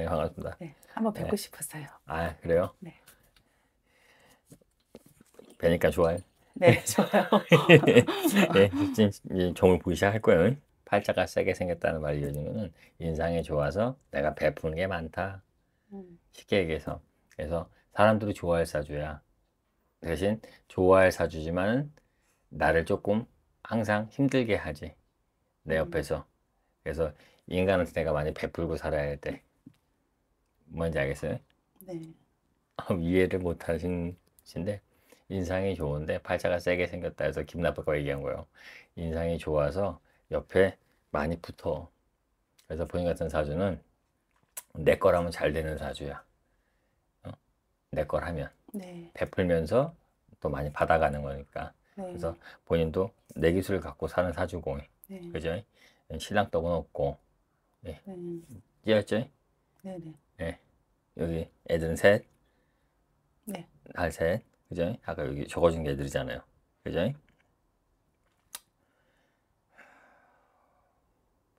네, 반갑습니다. 네, 한번 뵙고 네. 싶었어요. 아, 그래요? 네. 뵈니까 좋아요. 네, 좋아요. 네, 이제 점을 보 시작할 거예요. 팔자가 세게 생겼다는 말이 요즘은 인상이 좋아서 내가 베푸는 게 많다. 음. 쉽게 얘기해서. 그래서 사람들이 좋아할 사주야. 대신 좋아할 사주지만 나를 조금 항상 힘들게 하지. 내 음. 옆에서. 그래서 인간한테 내가 많이 베풀고 살아야 돼. 뭔지 알겠어요? 네. 어, 이해를 못 하신신데 인상이 좋은데 팔자가 세게 생겼다 해서 기분 나빠가 얘기한 거예요. 인상이 좋아서 옆에 많이 붙어. 그래서 본인 같은 사주는 내 거라면 잘 되는 사주야. 어? 내 거라면 네. 베풀면서 또 많이 받아가는 거니까. 네. 그래서 본인도 내 기술을 갖고 사는 사주고, 네. 그죠? 신랑 떡은 없고, 예, 네. 이해했죠? 네네. 네. 네. 여기 애들은 셋. 네. 알 셋. 그죠? 아까 여기 적어준 게 애들이잖아요. 그죠?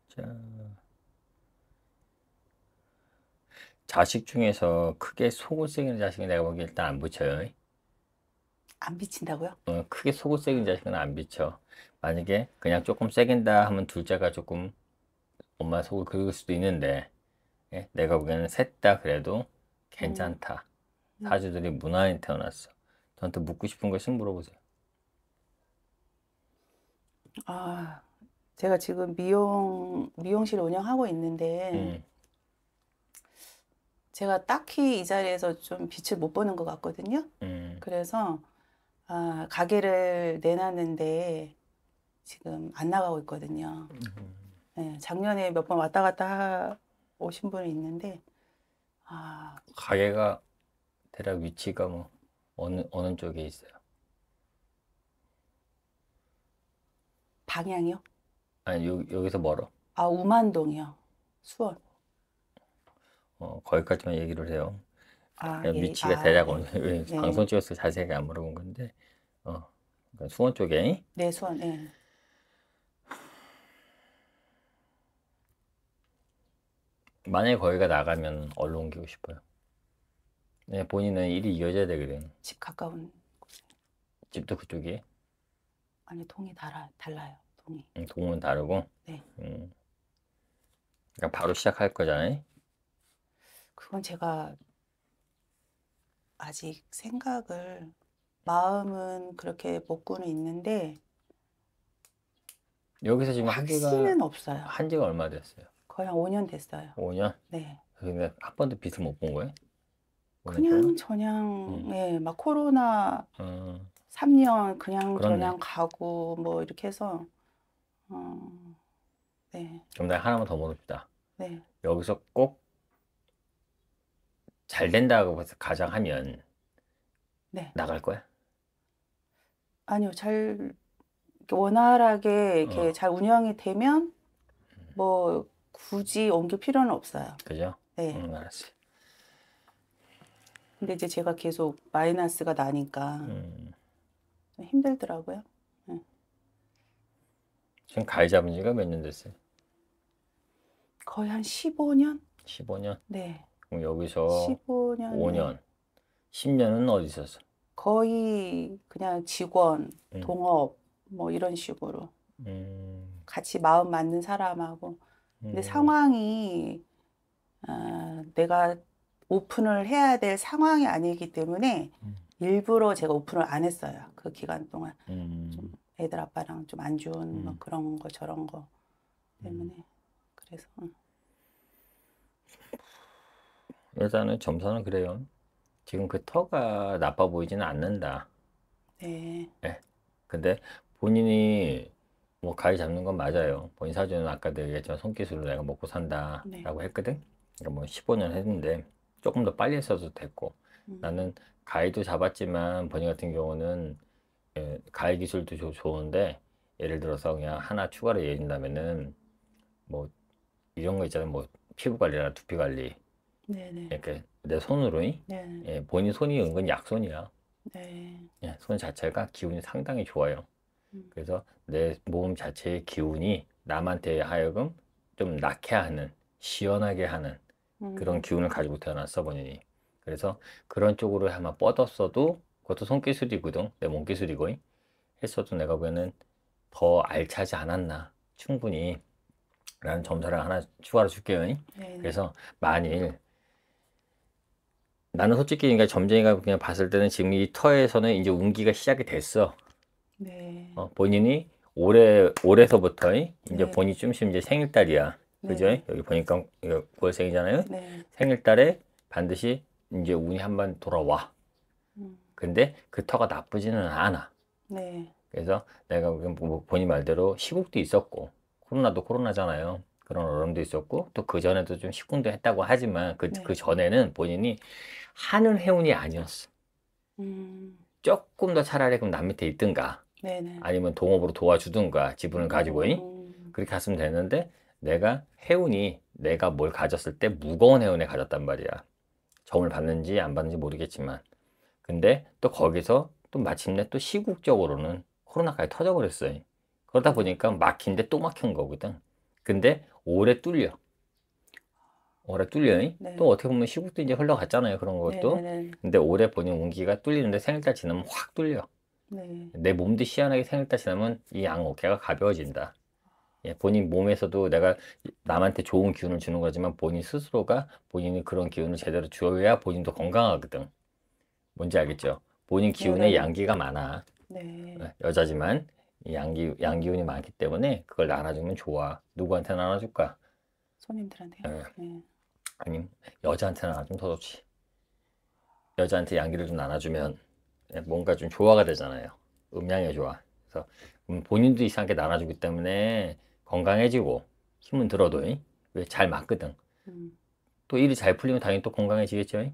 자. 자식 중에서 크게 속을 새기는 자식은 내가 보기에 일단 안 붙여요. 안 비친다고요? 어, 크게 속을 새긴 자식은 안 비쳐. 만약에 그냥 조금 새긴다 하면 둘째가 조금 엄마 속을 긁을 수도 있는데 예, 내가 보기에는 셋 다 그래도 괜찮다. 음. 사주들이 무난히 태어났어. 저한테 묻고 싶은 것씩 물어보세요. 아, 제가 지금 미용 미용실 운영하고 있는데 음. 제가 딱히 이 자리에서 좀 빛을 못 보는 것 같거든요. 음. 그래서 아, 가게를 내놨는데 지금 안 나가고 있거든요. 음. 네, 작년에 몇 번 왔다 갔다 오신 분이 있는데 아 가게가 대략 위치가 뭐 어느 어느 쪽에 있어요? 방향이요? 아니 요, 여기서 멀어. 아 우만동이요. 수원. 어 거기까지만 얘기를 해요. 아, 그러니까 예, 위치가 아, 대략 어느 예. 방송 찍었을 자세하게 안 물어본 건데 어 그러니까 수원 쪽에 네 수원 예. 만약에 거기가 나가면 얼로 옮기고 싶어요. 네, 본인은 일이 이어져야 되거든. 집 가까운 곳에. 집도 그쪽이 아니 동이 달아, 달라요. 동이. 음, 동은 다르고? 네. 음. 그러니까 바로 시작할 거잖아요. 그건 제가 아직 생각을 마음은 그렇게 먹고는 있는데 여기서 지금 한지가 없어요. 한지가 얼마 됐어요? 거의 한 5년 됐어요. 5년? 네. 근데 한 번도 빚을 못본 거예요? 그냥 저냥 음. 예, 막 코로나 음. 어. 3년 그냥 그렇네. 저냥 가고 뭐 이렇게 해서 어, 네. 그럼 나 하나만 더 물읍시다. 네. 여기서 꼭 잘 된다고 해서 가장 하면 네. 나갈 거야? 아니요. 잘 원활하게 이렇게 어. 잘 운영이 되면 음. 뭐 굳이 옮길 필요는 없어요. 그죠? 네. 음, 알았어요. 근데 이제 제가 계속 마이너스가 나니까 음. 힘들더라고요. 네. 지금 가위 잡은 지가 몇 년 됐어요? 거의 한 15년? 15년? 네. 그럼 여기서 15년. 5년. 10년은 어디 있었어? 거의 그냥 직원, 음. 동업 뭐 이런 식으로. 음. 같이 마음 맞는 사람하고 근데 음. 상황이 어, 내가 오픈을 해야 될 상황이 아니기 때문에 음. 일부러 제가 오픈을 안 했어요. 그 기간 동안 좀 음. 애들 아빠랑 좀 안 좋은 뭐 그런 거 저런 거 때문에 그래서 응. 일단은 점선는 그래요. 지금 그 터가 나빠 보이지는 않는다. 네. 네. 근데 본인이 뭐 가위 잡는 건 맞아요. 본 뭐 인사주는 아까도 얘기했지만 손기술로 내가 먹고 산다라고 네. 했거든. 그러니까 뭐 15년 했는데 조금 더 빨리 했어도 됐고 음. 나는 가위도 잡았지만 본인 같은 경우는 예, 가위 기술도 조, 좋은데 예를 들어서 그냥 하나 추가로 예린다면은 뭐 이런 거 있잖아요. 뭐 피부 관리나 두피 관리 네네. 이렇게 내 손으로 네 예, 본인 손이 은근 약손이야. 네. 예, 손 자체가 기운이 상당히 좋아요. 음. 그래서 내몸 자체의 기운이 남한테 하여금 좀 낫게 하는 시원하게 하는 그런 음. 기운을 가지고 태어났어 본인이 그래서 그런 쪽으로 아마 뻗었어도 그것도 손기술이거든 내 몸기술이고 했어도 내가 보기에는 더 알차지 않았나 충분히 라는 점사를 하나 추가로 줄게요 네, 네. 그래서 만일 나는 솔직히 그러니까 점쟁이가 그냥 봤을 때는 지금 이 터에서는 이제 운기가 시작이 됐어 네. 어, 본인이 올해 올해서부터 이제 네. 본이 쯤씩 이제 생일달이야. 네. 그죠? 네. 여기 보니까 9월생이잖아요. 네. 생일달에 반드시 이제 운이 한 번 돌아와. 음. 근데 그 터가 나쁘지는 않아. 네. 그래서 내가 그 뭐, 뭐 본인 말대로 시국도 있었고 코로나도 코로나잖아요. 그런 어려움도 있었고 또 그 전에도 좀시군도 했다고 하지만 그그 네. 그 전에는 본인이 하는 해운이 아니었어. 음. 조금 더 차라리 그럼 남 밑에 있든가 네네. 아니면 동업으로 도와주든가 지분을 가지고 음. 그렇게 갔으면 되는데 내가 해운이 내가 뭘 가졌을 때 무거운 해운에 가졌단 말이야. 점을 받는지 안 받는지 모르겠지만 근데 또 거기서 또 마침내 또 시국적으로는 코로나까지 터져버렸어요. 그러다 보니까 막힌데 또 막힌 거거든. 근데 오래 뚫려. 오래 뚫려요. 네. 또 어떻게 보면 시국도 이제 흘러갔잖아요. 그런 것도. 네네네. 근데 오래 보니 운기가 뚫리는데 생일달 지나면 확 뚫려. 네. 내 몸도 시원하게 생각다 지나면 이양 어깨가 가벼워진다. 예, 본인 몸에서도 내가 남한테 좋은 기운을 주는 거지만 본인 스스로가 본인이 그런 기운을 제대로 주어야 본인도 건강하거든. 뭔지 알겠죠? 본인 네, 기운에 네. 양기가 많아. 네. 예, 여자지만 양기 양기운이 많기 때문에 그걸 나눠주면 좋아. 누구한테 나눠줄까? 손님들한테요. 예. 네. 네. 아니면 여자한테 나눠주면 더 좋지. 여자한테 양기를 좀 나눠주면. 예, 뭔가 좀 조화가 되잖아요. 음양의 조화. 그래서 음, 본인도 이상하게 나눠주기 때문에 건강해지고 힘은 들어도 음. 왜잘 맞거든. 음. 또 일이 잘 풀리면 당연히 또 건강해지겠죠.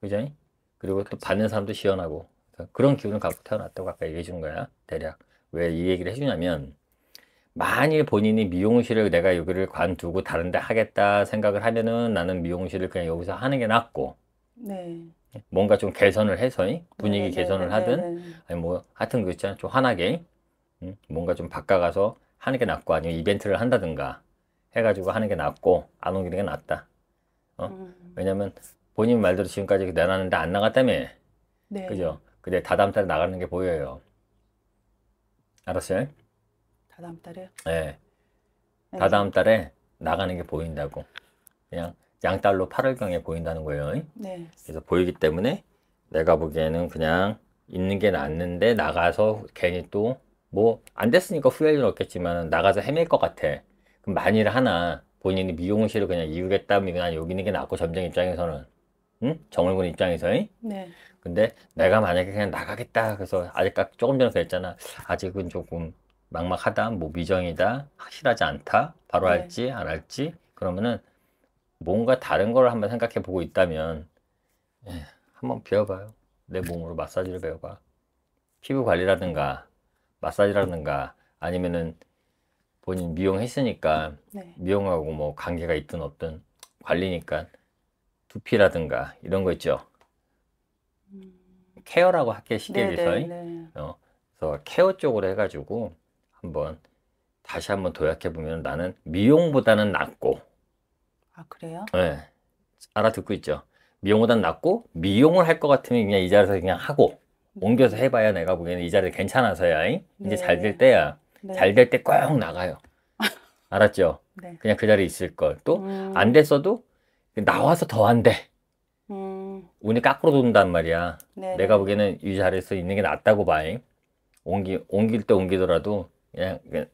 그죠? 그리고 또 그렇죠. 받는 사람도 시원하고 그런 기운을 갖고 태어났다고 아까 얘기해 준 거야. 대략 왜 이 얘기를 해주냐면 만일 본인이 미용실을 내가 여기를 관두고 다른 데 하겠다 생각을 하면은 나는 미용실을 그냥 여기서 하는 게 낫고 네. 뭔가 좀 개선을 해서 분위기 네, 네, 개선을 네, 하든 아니 뭐 하여튼 그 있잖아 좀 환하게 뭔가 좀 바꿔가서 하는 게 낫고 아니면 이벤트를 한다든가 해가지고 하는 게 낫고 안 오기는 게 낫다. 어? 음. 왜냐면 본인 말대로 지금까지 내놨는데 안 나갔다며. 네. 그죠? 근데 다다음 달에 나가는 게 보여요. 알았어요? 다다음 달에요? 예. 네. 다다음 달에 나가는 게 보인다고. 그냥 양달로 8월경에 보인다는 거예요. 네. 그래서 보이기 때문에 내가 보기에는 그냥 있는 게 낫는데 나가서 괜히 또 뭐 안 됐으니까 후회는 없겠지만 나가서 헤맬 것 같아. 그럼 만일 하나 본인이 미용실을 그냥 이우겠다면 난 여기 있는 게 낫고 점장 입장에서는 응? 정을군 입장에서 네. 근데 내가 만약에 그냥 나가겠다 그래서 아직 까 조금 전에 그랬잖아 아직은 조금 막막하다 뭐 미정이다 확실하지 않다 바로 네. 할지 안 할지 그러면은 뭔가 다른 걸 한번 생각해 보고 있다면 예, 한번 배워봐요. 내 몸으로 마사지를 배워봐. 피부 관리라든가 마사지라든가 아니면은 본인 미용했으니까 네. 미용하고 뭐 관계가 있든 없든 관리니까 두피라든가 이런 거 있죠. 음... 케어라고 할게 시계에서 네, 네, 네. 어, 그래서 케어 쪽으로 해가지고 한번 다시 한번 도약해 보면 나는 미용보다는 낫고 아 그래요? 네. 알아듣고 있죠. 미용보단 낫고 미용을 할 것 같으면 그냥 이 자리에서 그냥 하고 옮겨서 해봐야 내가 보기에는 이 자리 괜찮아서야 이제 네. 잘될 때야 네. 잘될 때 꼭 나가요 알았죠? 네. 그냥 그 자리에 있을 걸또 음. 안 됐어도 나와서 더 안 돼. 음. 운이 깎으로 돈단 말이야. 네 내가 보기에는 이 자리에서 있는 게 낫다고 봐요 옮기 옮길 때 옮기더라도 그냥, 그냥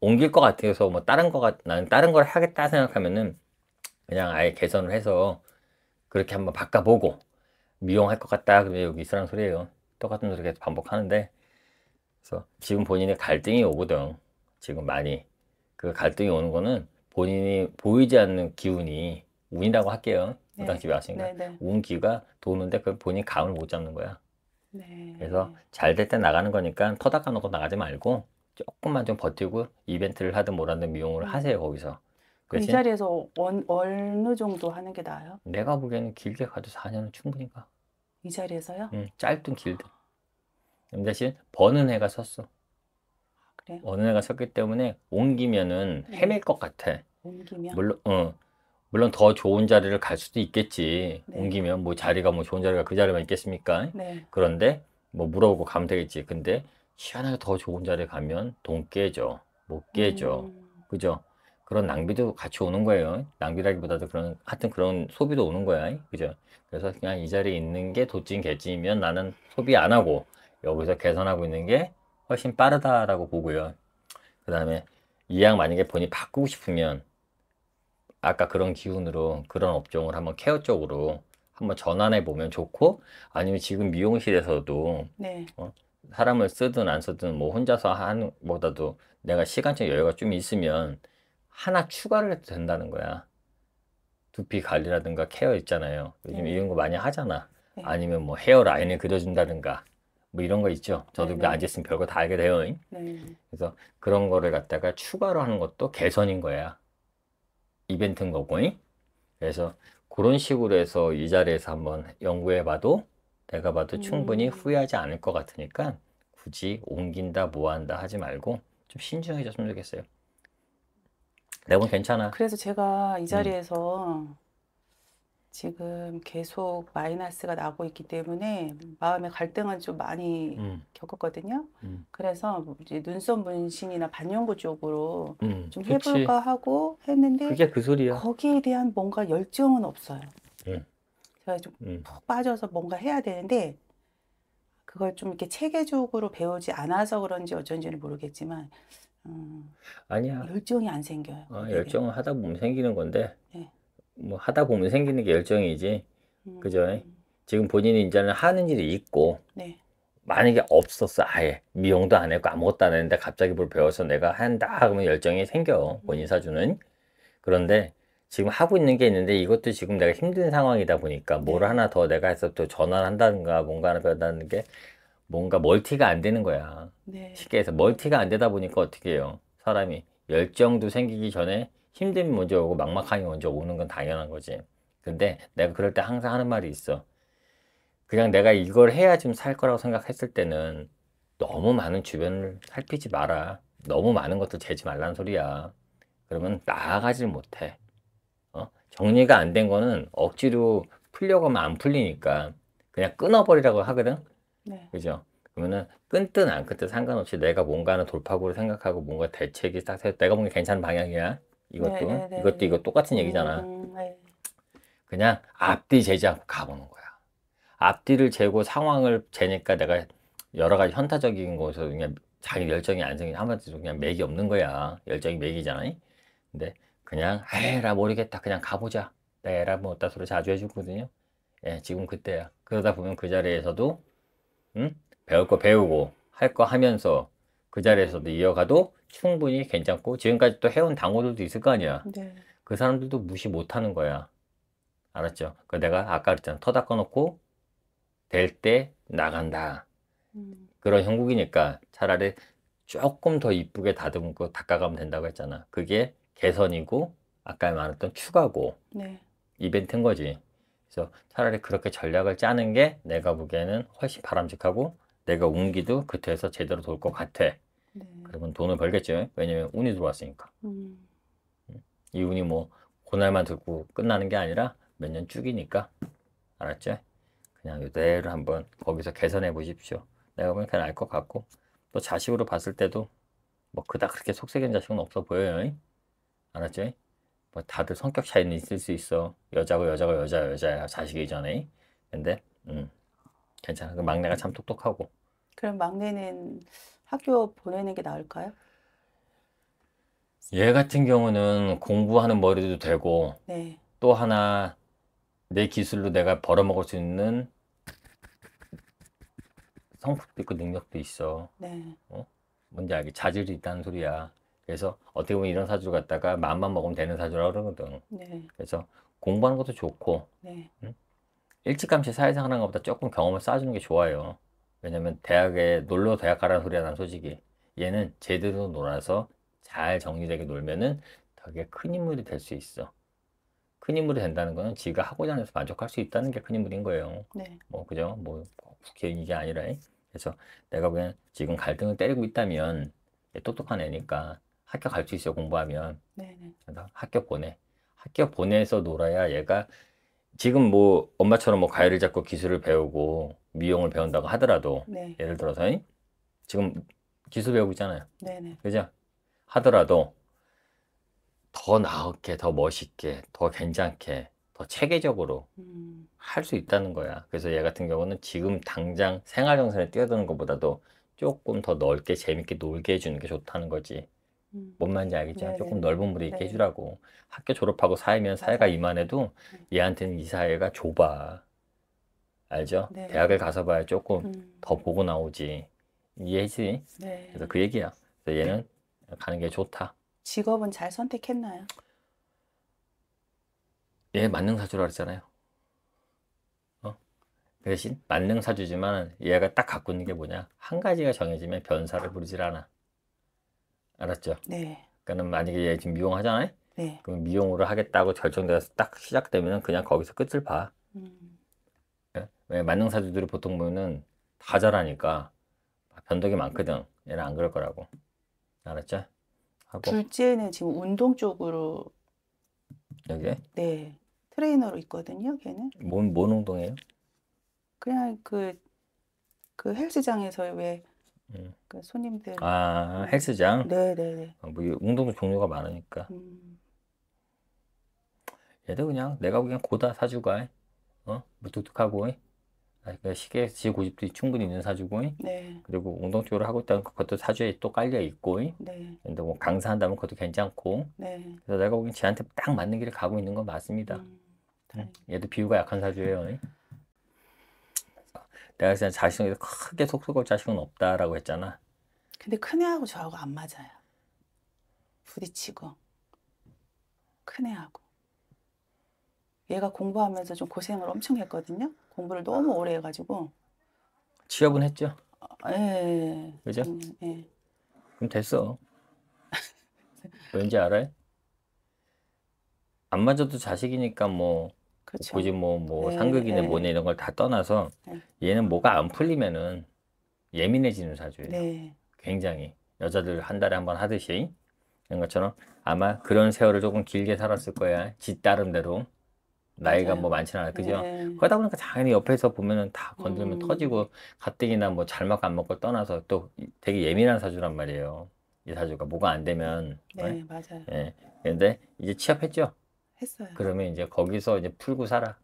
옮길 것 같아서 뭐 다른 거 같, 나는 다른 걸 하겠다 생각하면은 그냥 아예 개선을 해서 그렇게 한번 바꿔보고 미용할 것 같다 그러면 여기 있으란 소리예요 똑같은 소리 계속 반복하는데 그래서 지금 본인의 갈등이 오거든 지금 많이 그 갈등이 오는 거는 본인이 보이지 않는 기운이 운이라고 할게요 네. 부당집에 왔으니까 네, 네. 운 기가 도는데 그 본인 감을 못 잡는 거야 네. 그래서 잘 될 때 나가는 거니까 터닥아 놓고 나가지 말고 조금만 좀 버티고 이벤트를 하든 뭐라든 미용을 음. 하세요 거기서 그 그치? 이 자리에서 원, 어느 정도 하는 게 나아요? 내가 보기에는 길게 가도 4년은 충분히 가. 이 자리에서요? 응, 짧든 길든. 대신 버는 해가 섰어. 아, 그래요? 어느 해가 섰기 때문에 옮기면은 네. 헤맬 것 같아. 옮기면? 물론, 어, 물론 더 좋은 자리를 갈 수도 있겠지. 네. 옮기면 뭐 자리가 뭐 좋은 자리가 그 자리만 있겠습니까? 네. 그런데 뭐 물어보고 가면 되겠지. 근데 시원하게 더 좋은 자리에 가면 돈 깨져. 못 깨져. 음. 그죠? 그런 낭비도 같이 오는 거예요. 낭비라기보다도 그런 하여튼 그런 소비도 오는 거야. 그죠? 그래서 그냥 이 자리에 있는 게 도찐 개찐이면 나는 소비 안 하고 여기서 개선하고 있는 게 훨씬 빠르다라고 보고요. 그 다음에 이왕 만약에 본인이 바꾸고 싶으면 아까 그런 기운으로 그런 업종을 한번 케어 쪽으로 한번 전환해 보면 좋고 아니면 지금 미용실에서도 네. 어, 사람을 쓰든 안 쓰든 뭐 혼자서 하는 보다도 내가 시간적 여유가 좀 있으면 하나 추가를 해도 된다는 거야. 두피 관리라든가 케어 있잖아요. 요즘 네. 이런 거 많이 하잖아. 네. 아니면 뭐 헤어 라인을 그려준다든가 뭐 이런 거 있죠. 저도 네. 앉아있으면 뭐 네. 별거 다 알게 돼요. 네. 그래서 그런 거를 갖다가 추가로 하는 것도 개선인 거야. 이벤트인 거고. 잉? 그래서 그런 식으로 해서 이 자리에서 한번 연구해 봐도 내가 봐도 충분히 음. 후회하지 않을 것 같으니까 굳이 옮긴다, 뭐 한다 하지 말고 좀 신중해졌으면 좋겠어요. 내공 괜찮아. 그래서 제가 이 음. 자리에서 음. 지금 계속 마이너스가 나고 있기 때문에 마음의 갈등을좀 많이 음. 겪었거든요. 음. 그래서 뭐 눈썹 문신이나 반영구 쪽으로 음. 좀 해볼까 그치. 하고 했는데 그게 그 소리야. 거기에 대한 뭔가 열정은 없어요. 예. 제가 좀푹 음. 빠져서 뭔가 해야 되는데 그걸 좀 이렇게 체계적으로 배우지 않아서 그런지 어쩐지는 모르겠지만 음, 아니야. 열정이 안 생겨요. 어, 열정은 하다 보면 생기는 건데 네. 뭐 하다 보면 생기는 게 열정이지. 음, 그죠? 지금 본인이 이제는 하는 일이 있고 네. 만약에 없었어 아예 미용도 안 했고 아무것도 안 했는데 갑자기 뭘 배워서 내가 한다 그러면 열정이 생겨 본인 음. 사주는 그런데 지금 하고 있는 게 있는데 이것도 지금 내가 힘든 상황이다 보니까 뭘 네. 하나 더 내가 해서 또 전환한다든가 뭔가 하나 배운다는 게 뭔가 멀티가 안 되는 거야. 네. 쉽게 해서 멀티가 안 되다 보니까 어떻게 해요? 사람이 열정도 생기기 전에 힘듦이 먼저 오고 막막함이 먼저 오는 건 당연한 거지. 근데 내가 그럴 때 항상 하는 말이 있어. 그냥 내가 이걸 해야 좀 살 거라고 생각했을 때는 너무 많은 주변을 살피지 마라. 너무 많은 것도 재지 말라는 소리야. 그러면 나아가질 못해. 어? 정리가 안 된 거는 억지로 풀려고 하면 안 풀리니까 그냥 끊어버리라고 하거든. 네. 그죠? 그러면은 끈뜬 안 끈뜬 상관없이 내가 뭔가는 돌파구를 생각하고 뭔가 대책이 딱 세워 내가 보기엔 괜찮은 방향이야 이것도 네, 네, 네 이것도 네. 이거 똑같은 얘기잖아 음, 그냥 앞뒤 제지하고 가보는 거야 앞뒤를 재고 상황을 재니까 내가 여러 가지 현타적인 곳에서 그냥 자기 열정이 안 생긴 한마디로 그냥 맥이 없는 거야 열정이 맥이잖아 근데 그냥 에라 모르겠다 그냥 가보자 내가 에라 뭐따 소리 자주 해주거든요 예 지금 그때야 그러다 보면 그 자리에서도 응? 배울 거 배우고 할 거 하면서 그 자리에서도 이어가도 충분히 괜찮고 지금까지 또 해온 당호들도 있을 거 아니야. 네. 그 사람들도 무시 못하는 거야. 알았죠? 그 내가 아까 그랬잖아. 터 닦아놓고 될 때 나간다. 음. 그런 형국이니까 차라리 조금 더 이쁘게 다듬고 닦아가면 된다고 했잖아. 그게 개선이고 아까 말했던 추가고 네. 이벤트인 거지. 그래서 차라리 그렇게 전략을 짜는 게 내가 보기에는 훨씬 바람직하고 내가 운기도 그때에서 제대로 돌 것 같아. 네. 그러면 돈을 벌겠죠. 왜냐면 운이 들어왔으니까. 음. 음. 이 운이 뭐 그날만 듣고 끝나는 게 아니라 몇 년 쭉이니까 알았죠? 그냥 이대로 한번 거기서 개선해 보십시오. 내가 보면 그냥 알것 같고 또 자식으로 봤을 때도 뭐 그닥 그렇게 속색인 자식은 없어 보여요. 알았죠? 뭐 다들 성격 차이는 있을 수 있어. 여자고 여자고 여자 여자야 자식이 전에. 근데 음 괜찮아. 그 막내가 참 똑똑하고. 그럼 막내는 학교 보내는 게 나을까요? 얘 같은 경우는 공부하는 머리도 되고 네. 또 하나 내 기술로 내가 벌어먹을 수 있는 성품도 있고 능력도 있어. 네. 어? 뭔지 알게 자질이 있다는 소리야. 그래서 어떻게 보면 이런 사주를 갖다가 마음만 먹으면 되는 사주라고 그러거든. 네. 그래서 공부하는 것도 좋고 네. 응? 일찌감치 사회생활 하는 것보다 조금 경험을 쌓아주는 게 좋아요. 왜냐면 대학에 놀러 대학 가라는 소리야 난 솔직히. 얘는 제대로 놀아서 잘 정리되게 놀면은 되게 큰 인물이 될 수 있어. 큰 인물이 된다는 거는 지가 하고자 하는 데서 만족할 수 있다는 게 큰 인물인 거예요. 네. 뭐 그죠? 뭐 국회의원 이게 아니라 그래서 내가 그냥 지금 갈등을 때리고 있다면 똑똑한 애니까 학교 갈 수있어 공부하면 네네. 학교 보내 학교 보내서 놀아야 얘가 지금 뭐 엄마처럼 뭐 가위를 잡고 기술을 배우고 미용을 배운다고 하더라도 네. 예를 들어서 지금 기술 배우고 있잖아요 네네. 그죠 하더라도 더 나게 더 멋있게 더 괜찮게 더 체계적으로 음. 할수 있다는 거야 그래서 얘 같은 경우는 지금 당장 생활 정산에 뛰어드는 것보다도 조금 더 넓게 재밌게 놀게 해주는 게 좋다는 거지 음. 뭔 말인지 알겠지만 네, 네 조금 넓은 무리 있게 네 해주라고 학교 졸업하고 사회면 사회가 이만해도 네. 얘한테는 이 사회가 좁아 알죠? 네 대학을 가서 봐야 조금 음. 더 보고 나오지 이해지? 네. 그래서 그 얘기야. 그래서 얘는 가는 게 좋다. 직업은 잘 선택했나요? 얘 만능 사주라 그랬잖아요. 어? 그 대신 만능 사주지만 얘가 딱 갖고 있는 게 뭐냐? 한 가지가 정해지면 변사를 아. 부리질 않아. 알았죠? 네. 그러니까는 만약에 얘 지금 미용하잖아요. 네. 그럼 미용으로 하겠다고 결정돼서 딱 시작되면 그냥 거기서 끝을 봐. 음. 예? 왜 만능사주들이 보통 보면은 다 잘하니까 변덕이 많거든. 얘는 안 그럴 거라고. 알았죠? 하고. 둘째는 지금 운동 쪽으로 여기? 네. 트레이너로 있거든요, 걔는. 뭔, 뭔운동이요 그냥 그, 그 헬스장에서 왜그 손님들. 아, 헬스장? 네네네. 어, 뭐, 이 운동 종류가 많으니까. 음. 얘도 그냥 내가 그냥 고다 사주가, 어? 무뚝뚝하고, 뭐 어? 아, 그 그러니까 시계 지 고집도 충분히 있는 사주고, 어? 네. 그리고 운동 쪽으로 하고 있다면 그것도 사주에 또 깔려 있고, 어? 네. 근데 뭐 강사한다면 그것도 괜찮고, 네. 그래서 내가 보기엔 쟤한테 딱 맞는 길을 가고 있는 건 맞습니다. 음, 응. 얘도 비유가 약한 사주예요. 내가 그냥 자식에 크게 속속할 자식은 없다라고 했잖아. 근데 큰애하고 저하고 안 맞아요. 부딪히고 큰애하고 얘가 공부하면서 좀 고생을 엄청 했거든요. 공부를 너무 오래 해가지고 취업은 했죠. 어, 예. 그죠? 음, 예. 그럼 됐어. 왠지 알아요? 안 맞아도 자식이니까 뭐 그렇죠. 굳이 뭐뭐 뭐 네, 상극이네 네. 뭐네 이런 걸 다 떠나서 네. 얘는 뭐가 안 풀리면은 예민해지는 사주예요. 네. 굉장히 여자들 한 달에 한 번 하듯이 이런 것처럼 아마 그런 세월을 조금 길게 살았을 거야. 지 따름대로 나이가 맞아요. 뭐 많지는 않아 요 그죠? 네. 그러다 보니까 당연히 옆에서 보면은 다 건들면 음. 터지고 가뜩이나 뭐 잘 먹고 안 먹고 떠나서 또 되게 예민한 사주란 말이에요. 이 사주가 뭐가 안 되면 네, 네? 맞아요. 예. 네. 근데 이제 취업했죠. 했어요. 그러면 이제 거기서 이제 풀고 살아.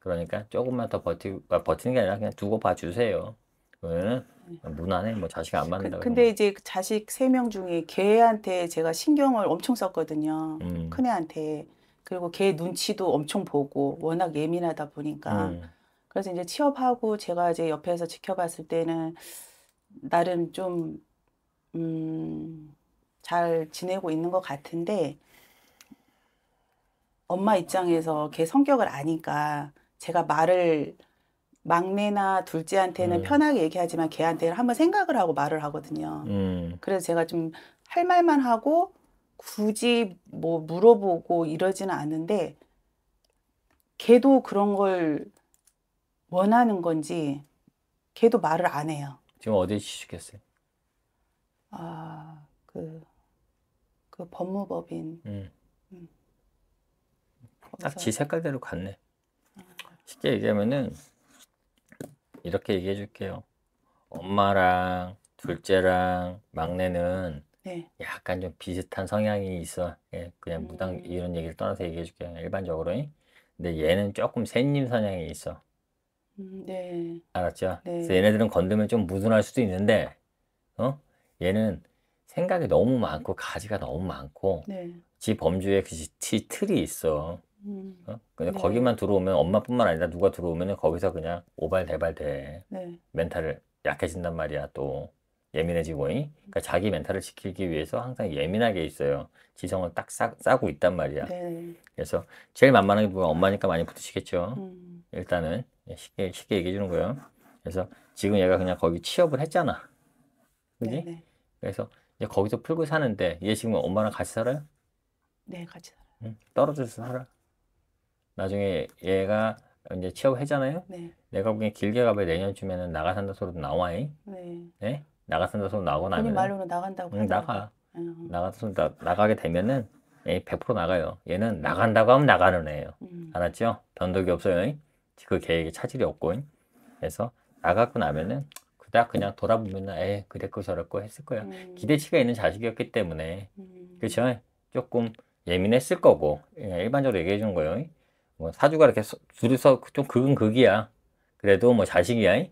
그러니까 조금만 더 버티 아, 버티는 게 아니라 그냥 두고 봐 주세요. 그러면은 무난해 네. 뭐 자식 안 받는다. 그, 근데 이제 자식 세 명 중에 걔한테 제가 신경을 엄청 썼거든요. 음. 큰애한테 그리고 걔 눈치도 엄청 보고 워낙 예민하다 보니까 음. 그래서 이제 취업하고 제가 이제 옆에서 지켜봤을 때는 나름 좀 음, 잘 지내고 있는 것 같은데 엄마 입장에서 걔 성격을 아니까 제가 말을 막내나 둘째한테는 음. 편하게 얘기하지만 걔한테는 한번 생각을 하고 말을 하거든요. 음. 그래서 제가 좀 할 말만 하고 굳이 뭐 물어보고 이러지는 않는데 걔도 그런 걸 원하는 건지 걔도 말을 안 해요. 지금 어디 취직했어요? 아, 그, 그 법무법인. 음. 딱지 색깔대로 갔네. 음, 쉽게 얘기하면은 이렇게 얘기해 줄게요. 엄마랑 둘째랑 막내는 네. 약간 좀 비슷한 성향이 있어. 예, 그냥 음. 무당 이런 얘기를 떠나서 얘기해 줄게요. 일반적으로. 근데 얘는 조금 샌님 성향이 있어. 음, 네. 알았죠? 네. 그래서 얘네들은 건드면 좀 무둔할 수도 있는데, 어? 얘는 생각이 너무 많고 가지가 너무 많고, 네. 지 범주에 그 틀이 있어. 음. 어? 그냥 네. 거기만 들어오면 엄마뿐만 아니라 누가 들어오면 거기서 그냥 오발 대발 대 네. 멘탈을 약해진단 말이야 또 예민해지고 잉? 그러니까 음. 자기 멘탈을 지키기 위해서 항상 예민하게 있어요 지성을 딱 싸, 싸고 있단 말이야 네. 그래서 제일 만만한게 보면 엄마니까 많이 붙으시겠죠 음. 일단은 예, 쉽게 쉽게 얘기해 주는 거예요 그래서 지금 얘가 그냥 거기 취업을 했잖아 그지 네, 네. 그래서 이제 거기서 풀고 사는데 얘 지금 엄마랑 같이 살아요? 네 같이 살아요 응? 떨어져서 살아 나중에 얘가 이제 취업했잖아요. 네. 내가 보기엔 길게 가봐야 내년쯤에는 나가 산다 소리도 나와잉. 네. 네? 나가 산다 소리 나오고 나면. 말로는 나간다고. 응, 나가. 어. 나가 나, 나가게 되면은 예, 100% 나가요. 얘는 나간다고 하면 나가는 애예요. 음. 알았죠? 변덕이 없어요. 그 계획에 차질이 없고. 그래서 나가고 나면은 그닥 그냥 돌아보면 에 그랬고 저랬고 했을 거야. 음. 기대치가 있는 자식이었기 때문에 음. 그렇죠? 조금 예민했을 거고 일반적으로 얘기해 준 거예요. 뭐 사주가 이렇게 둘이서 좀 극은 극이야. 그래도 뭐 자식이야.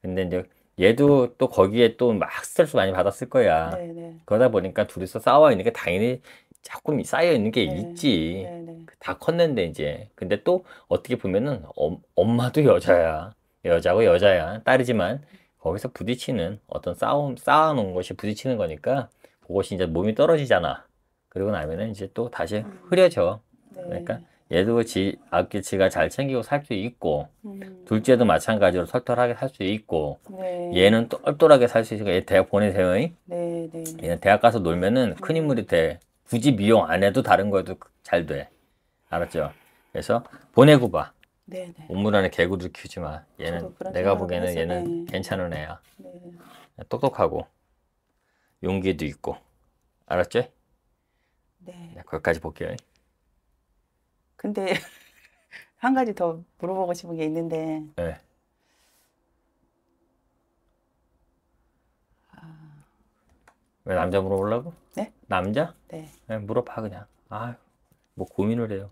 근데 이제 얘도 또 거기에 또막 스트레스 많이 받았을 거야. 네네. 그러다 보니까 둘이서 싸워 있는 게 당연히 조금 쌓여 있는 게네 있지. 네네. 그 다 컸는데 이제. 근데 또 어떻게 보면은 어, 엄마도 여자야. 여자고 여자야. 딸이지만 거기서 부딪히는 어떤 싸움 쌓아놓은 것이 부딪히는 거니까 그것이 이제 몸이 떨어지잖아. 그리고 나면은 이제 또 다시 음. 흐려져. 네. 그러니까 얘도 지 악기치가 잘 챙기고 살 수 있고 음. 둘째도 마찬가지로 털털하게 살 수 있고 네. 얘는 똘똘하게 살 수 있으니까 얘 대학 보내세요. 네, 네, 네. 얘는 대학 가서 놀면은 음. 큰 인물이 돼. 굳이 미용 안 해도 다른 거에도 잘 돼. 알았죠? 그래서 보내고 봐. 네, 네. 온물 안에 개구들 키우지 마. 얘는 내가 보기에는 해서, 얘는 네. 괜찮은 애야. 네. 똑똑하고 용기도 있고. 알았지? 네. 네 거기까지 볼게요. 근데 한 가지 더 물어보고 싶은 게 있는데. 네. 아. 왜 남자 물어보려고? 네? 남자? 네. 그냥 물어봐 그냥. 아뭐 고민을 해요.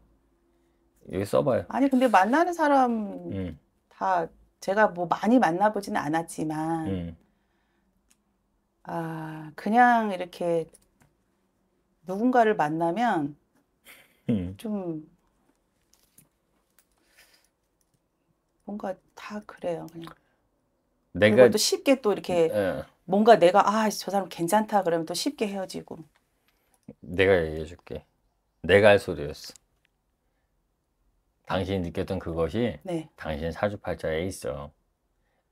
여기 써봐요. 아니 근데 만나는 사람 음. 다 제가 뭐 많이 만나보지는 않았지만 음. 아 그냥 이렇게 누군가를 만나면 음. 좀 뭔가 다 그래요. 그냥. 내가 또 쉽게 또 이렇게 에. 음, 예. 뭔가 내가 아저 사람 괜찮다 그러면 또 쉽게 헤어지고. 내가 얘기해 줄게. 내가 할 소리였어. 당신이 느꼈던 그것이 네. 당신 사주팔자에 있어.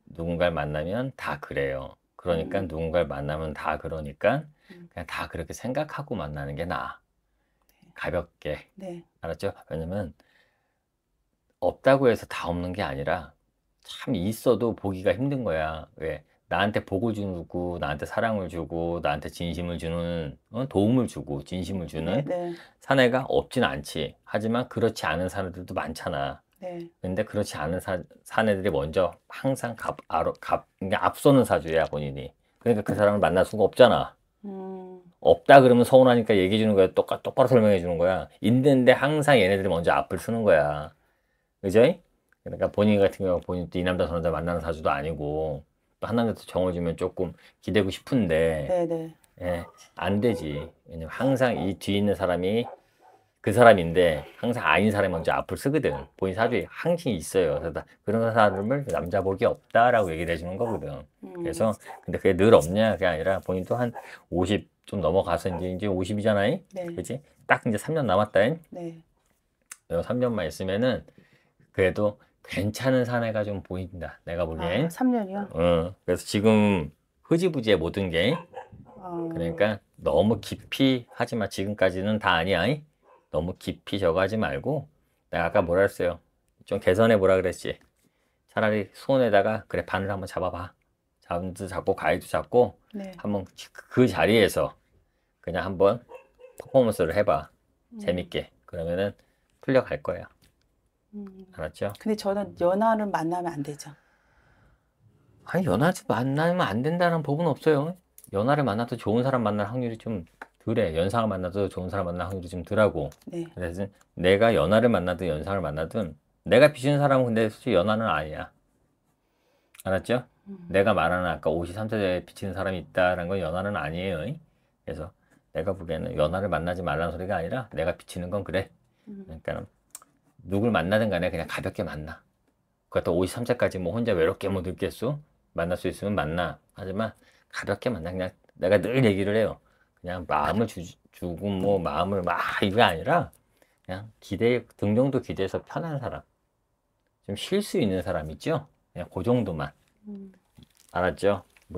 누군가를 만나면 다 그래요. 그러니까 음. 누군가를 만나면 다 그러니까 음. 그냥 다 그렇게 생각하고 만나는 게 나아. 네. 가볍게. 네. 알았죠? 왜냐면 없다고 해서 다 없는 게 아니라 참 있어도 보기가 힘든 거야. 왜? 나한테 복을 주고 나한테 사랑을 주고 나한테 진심을 주는 어? 도움을 주고 진심을 주는 네, 네. 사내가 없진 않지. 하지만 그렇지 않은 사내들도 많잖아. 네. 근데 그렇지 않은 사, 사내들이 먼저 항상 갑, 아로, 갑, 그러 그러니까 앞서는 사주야 본인이. 그러니까 그 사람을 만날 수가 없잖아. 음. 없다 그러면 서운하니까 얘기해 주는 거야. 똑같, 똑바로 설명해 주는 거야. 있는데 항상 얘네들이 먼저 앞을 쓰는 거야. 그죠? 그러니까 본인 같은 경우 본인 또이 남자 저 남자 만나는 사주도 아니고 또 하나님한테 정해주면 조금 기대고 싶은데 네네. 예, 안 되지. 왜냐면 항상 이 뒤에 있는 사람이 그 사람인데 항상 아닌 사람이 먼저 앞을 쓰거든. 본인 사주에 항상 있어요. 그래서 그런 사람을 남자 복이 없다라고 얘기를 해주는 거거든. 음. 그래서 근데 그게 늘 없냐 그게 아니라 본인도 한 50 좀 넘어가서 이제 이제 50이잖아요. 네. 그렇지? 딱 이제 3년 남았다. 네. 3년만 있으면은 그래도 괜찮은 사내가 좀 보인다. 내가 아, 보기엔. 아, 3년이요? 어. 그래서 지금 흐지부지해 모든 게. 어... 그러니까 너무 깊이 하지 마. 지금까지는 다 아니야. 너무 깊이 저거 하지 말고 내가 아까 뭐라 했어요. 좀 개선해 보라 그랬지. 차라리 손에다가 그래 바늘 한번 잡아봐. 잡도 잡고 가위도 잡고 네. 한번 그 자리에서 그냥 한번 퍼포먼스를 해봐. 음. 재밌게. 그러면은 풀려갈 거야. 음. 알았죠? 근데 저는 연하를 만나면 안 되죠. 아니 연하를 만나면 안 된다는 법은 없어요. 연하를 만나도 좋은 사람 만날 확률이 좀 덜해. 연상을 만나도 좋은 사람 만날 확률이 좀 덜하고. 네. 그래서 내가 연하를 만나든 연상을 만나든 내가 비치는 사람은 근데 솔직히 연하는 아니야. 알았죠? 음. 내가 말하는 아까 53세에 비치는 사람이 있다는 건 연하는 아니에요. 그래서 내가 보기에는 연하를 만나지 말라는 소리가 아니라 내가 비치는 건 그래. 음. 그러니까 누굴 만나든 간에 그냥 가볍게 만나. 그것도 53세까지 뭐 혼자 외롭게 못 뭐 느꼈어? 만날 수 있으면 만나. 하지만 가볍게 만나. 그냥 내가 늘 얘기를 해요. 그냥 마음을 주, 주고 뭐 마음을 막 이게 아니라 그냥 기대, 등 정도 기대해서 편한 사람. 좀 쉴 수 있는 사람 있죠? 그냥 그 정도만. 음. 알았죠?